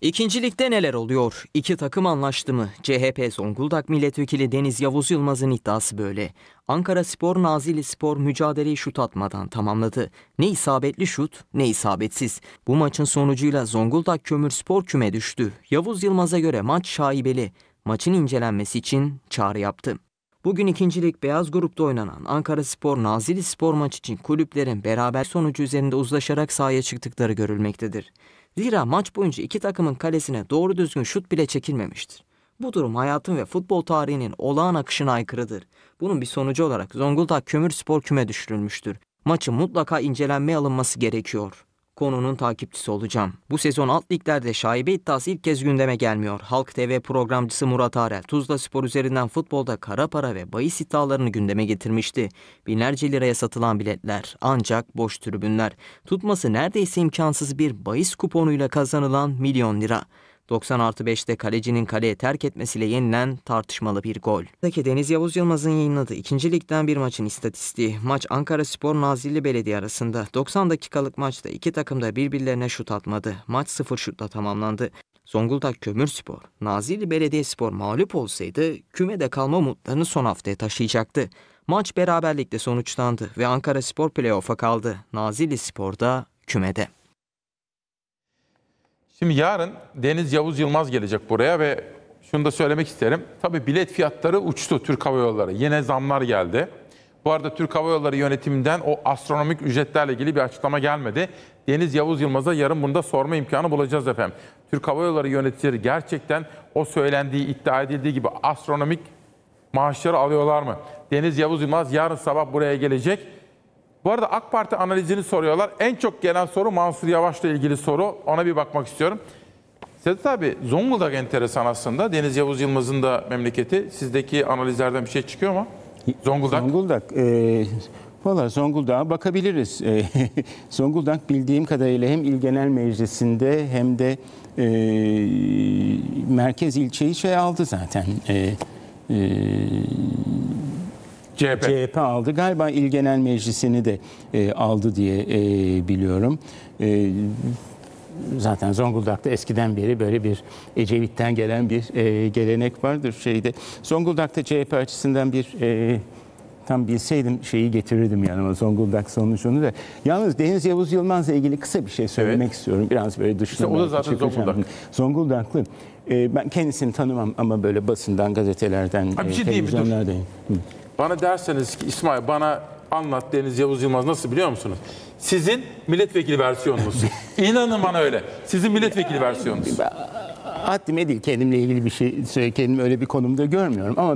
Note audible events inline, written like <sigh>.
İkinci ligde neler oluyor? İki takım anlaştı mı? CHP Zonguldak Milletvekili Deniz Yavuz Yılmaz'ın iddiası böyle. Ankara Spor Nazilli Spor mücadeleyi şut atmadan tamamladı. Ne isabetli şut ne isabetsiz. Bu maçın sonucuyla Zonguldak Kömür Spor küme düştü. Yavuz Yılmaz'a göre maç şaibeli. Maçın incelenmesi için çağrı yaptı. Bugün ikincilik beyaz grupta oynanan Ankara Spor Nazilli Spor maç için kulüplerin beraber sonucu üzerinde uzlaşarak sahaya çıktıkları görülmektedir. Zira maç boyunca iki takımın kalesine doğru düzgün şut bile çekilmemiştir. Bu durum hayatın ve futbol tarihinin olağan akışına aykırıdır. Bunun bir sonucu olarak Zonguldak Kömür Spor küme düşürülmüştür. Maçı mutlaka incelenmeye alınması gerekiyor konunun takipçisi olacağım. Bu sezon alt liglerde şaibe iddiası ilk kez gündeme gelmiyor. Halk TV programcısı Murat Arel, Tuzla Spor üzerinden futbolda kara para ve bahis iddialarını gündeme getirmişti. Binlerce liraya satılan biletler, ancak boş tribünler, tutması neredeyse imkansız bir bahis kuponuyla kazanılan milyon lira. 90 artı 5'te kalecinin kaleye terk etmesiyle yenilen tartışmalı bir gol. Daki Deniz Yavuz Yılmaz'ın yayınladığı ikinci ligden bir maçın istatistiği. Maç Ankara Spor Nazilli Belediye arasında 90 dakikalık maçta iki takım da birbirlerine şut atmadı. Maç sıfır şutla tamamlandı. Zonguldak Spor, Nazilli Belediye Spor mağlup olsaydı kümede kalma umutlarını son haftaya taşıyacaktı. Maç beraberlikle sonuçlandı ve Ankara Spor playoff'a kaldı. Nazilli Spor da kümede. Şimdi yarın Deniz Yavuz Yılmaz gelecek buraya ve şunu da söylemek isterim. Tabii bilet fiyatları uçtu Türk Hava Yolları. Yine zamlar geldi. Bu arada Türk Hava Yolları yönetiminden o astronomik ücretlerle ilgili bir açıklama gelmedi. Deniz Yavuz Yılmaz'a yarın bunda sorma imkanı bulacağız efendim. Türk Hava Yolları yöneticileri gerçekten o söylendiği iddia edildiği gibi astronomik maaşları alıyorlar mı? Deniz Yavuz Yılmaz yarın sabah buraya gelecek bu arada AK Parti analizini soruyorlar. En çok gelen soru Mansur Yavaş'la ilgili soru. Ona bir bakmak istiyorum. Sedat abi Zonguldak enteresan aslında. Deniz Yavuz Yılmaz'ın da memleketi. Sizdeki analizlerden bir şey çıkıyor mu? Zonguldak. Zonguldak. E, Valla Zonguldak'a bakabiliriz. E, <laughs> Zonguldak bildiğim kadarıyla hem İl Genel Meclisi'nde hem de e, merkez ilçeyi şey aldı zaten. E, e, CHP. CHP aldı. Galiba İl Genel Meclisi'ni de e, aldı diye e, biliyorum. E, zaten Zonguldak'ta eskiden beri böyle bir Ecevit'ten gelen bir e, gelenek vardır şeyde. Zonguldak'ta CHP açısından bir e, tam bilseydim şeyi getirirdim yanıma Zonguldak sonucunu da. Yalnız Deniz Yavuz Yılmaz'la ilgili kısa bir şey söylemek evet. istiyorum. Biraz böyle dışına. İşte o da zaten Zonguldak. Zonguldaklı. E, ben kendisini tanımam ama böyle basından, gazetelerden, ha, bir televizyonlardan. Diyeyim, bana derseniz ki İsmail bana anlat Deniz Yavuz Yılmaz nasıl biliyor musunuz? Sizin milletvekili versiyonunuz. <laughs> İnanın bana öyle. Sizin milletvekili versiyonunuz. Haddime değil kendimle ilgili bir şey söyle şey, kendimi öyle bir konumda görmüyorum ama